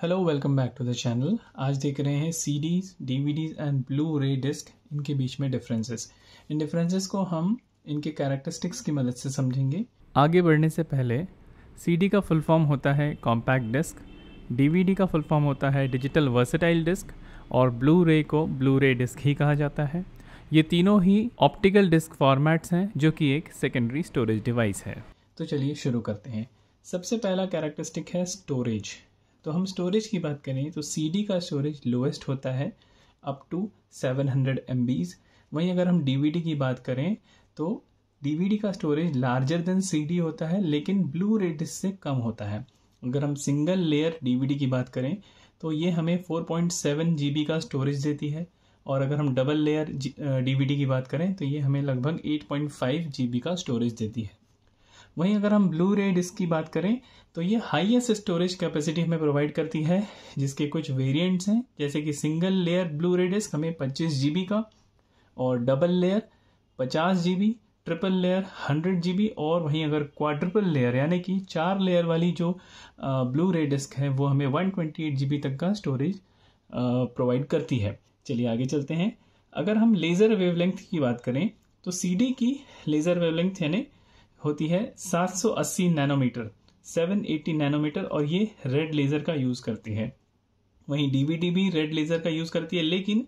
hello welcome back to the channel आज देख रहे हैं CDs DVDs and blu ray disc इनके बीच में डिफरेंसेस इन डिफरेंसेस को हम इनके कैरेक्टरिस्टिक्स की मदद से समझेंगे आगे बढ़ने से पहले सीडी का फुल फॉर्म होता है कॉम्पैक्ट डिस्क डीवीडी का फुल फॉर्म होता है डिजिटल वर्सेटाइल डिस्क और ब्लू रे को ब्लू रे डिस्क ही कहा जाता है ये तीनों ही ऑप्टिकल डिस्क फॉर्मेट्स हैं जो कि एक सेकेंडरी स्टोरेज डिवाइस है तो चलिए शुरू करते हैं सबसे पहला कैरेक्टरिस्टिक है स्टोरेज तो हम स्टोरेज की बात करें तो सी का स्टोरेज लोएस्ट होता है up to seven hundred M वहीं अगर हम डी की बात करें तो डी का स्टोरेज लार्जर देन सी होता है लेकिन ब्लू रे डिस्क से कम होता है अगर हम सिंगल लेयर डी की बात करें तो ये हमें 4.7 पॉइंट का स्टोरेज देती है और अगर हम डबल लेयर डी की बात करें तो ये हमें लगभग 8.5 पॉइंट का स्टोरेज देती है वहीं अगर हम ब्लू रे डिस्क की बात करें तो ये हाईएस्ट स्टोरेज कैपेसिटी हमें प्रोवाइड करती है जिसके कुछ वेरिएंट्स हैं जैसे कि single layer blu ray disc हमें पच्चीस जी का और डबल लेयर पचास G triple layer hundred G और वहीं अगर क्वाड्रिपल लेयर यानी कि चार लेयर वाली जो ब्लू रे डिस्क है वो हमें वन ट्वेंटी एट तक का स्टोरेज प्रोवाइड करती है चलिए आगे चलते हैं अगर हम लेज़र वेवलेंथ की बात करें तो सीडी की लेज़र वेवलेंथ यानी होती है 780 नैनोमीटर 780 नैनोमीटर और ये रेड लेज़र का यूज़ करती है वहीं डीवीडी भी रेड लेज़र का यूज़ करती है लेकिन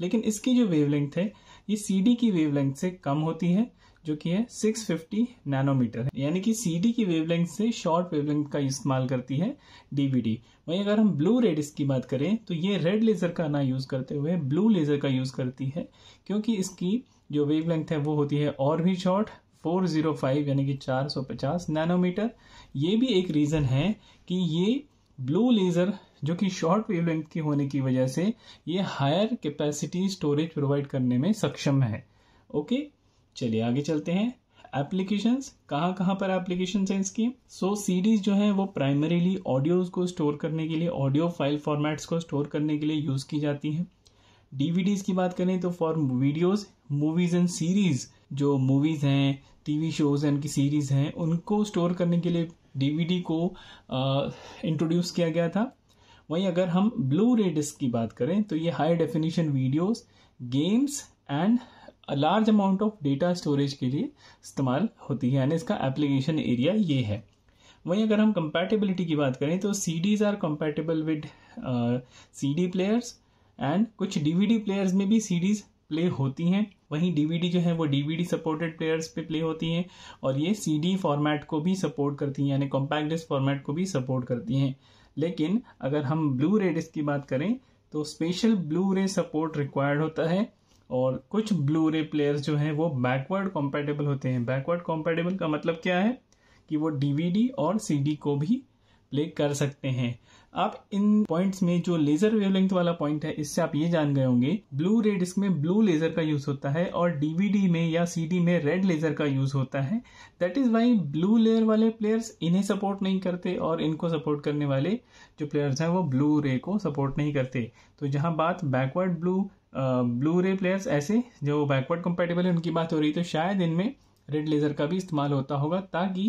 लेकिन इसकी जो वेवलेंथ है ये सीडी की वेवलेंथ से कम होती है जो कि है 650 नैनोमीटर है यानी कि सीडी की वेवलेंथ से शॉर्ट वेवलेंथ का इस्तेमाल करती है डीवीडी वहीं अगर हम ब्लू रेड की बात करें तो ये रेड लेज़र का ना यूज़ करते हुए ब्लू लेज़र का यूज़ करती है क्योंकि इसकी जो वेवलेंथ है वो होती है और भी शॉर्ट 405 यानी कि 450 नैनोमीटर ये भी एक रीज़न है कि ये ब्लू लेज़र जो कि शॉर्ट वेवलेंथ की होने की वजह से ये हायर कैपेसिटी स्टोरेज प्रोवाइड करने में सक्षम है ओके चलिए आगे चलते हैं एप्लीकेशंस कहाँ कहाँ पर एप्लीकेशन हैं इसकी सो so, जो है वो प्राइमरीली ऑडियोज को स्टोर करने के लिए ऑडियो फाइल फॉर्मेट्स को स्टोर करने के लिए यूज़ की जाती है डीवीडीज की बात करें तो for videos movies and series जो मूवीज़ हैं टीवी शोज़ हैं उनकी सीरीज़ हैं उनको स्टोर करने के लिए डीवीडी को इंट्रोड्यूस किया गया था वहीं अगर हम ब्लू रे डिस्क की बात करें तो ये high definition videos games and large amount of data storage के लिए इस्तेमाल होती है यानी इसका एप्लीकेशन एरिया ये है वहीं अगर हम कंपैटिबिलिटी की बात करें तो C Ds are compatible with C D players and कुछ डीवीडी प्लेयर्स में भी सी डीज प्ले होती हैं वहीं डीवीडी जो है वो डीवीडी सपोर्टेड प्लेयर्स पे प्ले होती हैं और ये सीडी फॉर्मेट को भी सपोर्ट करती हैं यानी कॉम्पैक्ट डिस्क फॉर्मेट को भी सपोर्ट करती हैं लेकिन अगर हम ब्लू रे डिस्क की बात करें तो special Blu ray support required होता है और कुछ ब्लू रे प्लेयर्स जो हैं वो बैकवर्ड कॉम्पैटेबल होते हैं बैकवर्ड कॉम्पैटेबल का मतलब क्या है कि वो डीवीडी और सीडी को भी प्ले कर सकते हैं आप इन पॉइंट्स में जो लेजर वेवलेंथ वाला पॉइंट है इससे आप ये जान गए होंगे ब्लू रे डिस्क में ब्लू लेजर का यूज होता है और डीवीडी में या सीडी में रेड लेजर का यूज होता है that is why Blu ray वाले प्लेयर्स इन्हें सपोर्ट नहीं करते और इनको सपोर्ट करने वाले जो प्लेयर्स हैं वो ब्लू रे को सपोर्ट नहीं करते तो जहां बात backward Blu Blu ray players ऐसे जो बैकवर्ड कंपेटेबल है उनकी बात हो रही तो शायद इनमें रेड लेज़र का भी इस्तेमाल होता होगा ताकि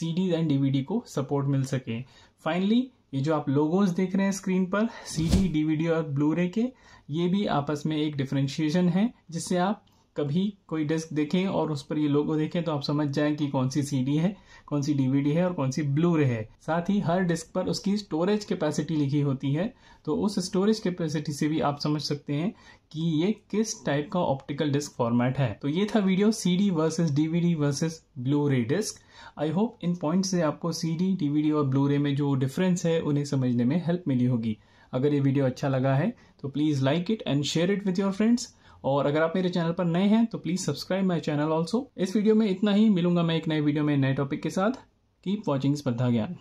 सी एंड डीवीडी को सपोर्ट मिल सके फाइनली ये जो आप लोगोस देख रहे हैं स्क्रीन पर सी डी डीवीडी और ब्लू रे के ये भी आपस में एक डिफ्रेंशिएशन है जिससे आप कभी कोई डिस्क देखें और उस पर ये लोगो देखें तो आप समझ जाएं कि कौन सी सीडी है कौन सी डीवीडी है और कौन सी ब्लू रे है साथ ही हर डिस्क पर उसकी स्टोरेज कैपेसिटी लिखी होती है तो उस स्टोरेज कैपेसिटी से भी आप समझ सकते हैं कि ये किस टाइप का ऑप्टिकल डिस्क फॉर्मेट है तो ये था video C D versus DVD versus Blu ray disc I hope इन पॉइंट से आपको सी डी डीवीडी और ब्लू रे में जो डिफरेंस है उन्हें समझने में हेल्प मिली होगी अगर ये वीडियो अच्छा लगा है तो please like it and share it with your friends और अगर आप मेरे चैनल पर नए हैं तो please subscribe my channel also इस वीडियो में इतना ही मिलूंगा मैं एक नए वीडियो में नए टॉपिक के साथ कीप वॉचिंग स्पर्धा ज्ञान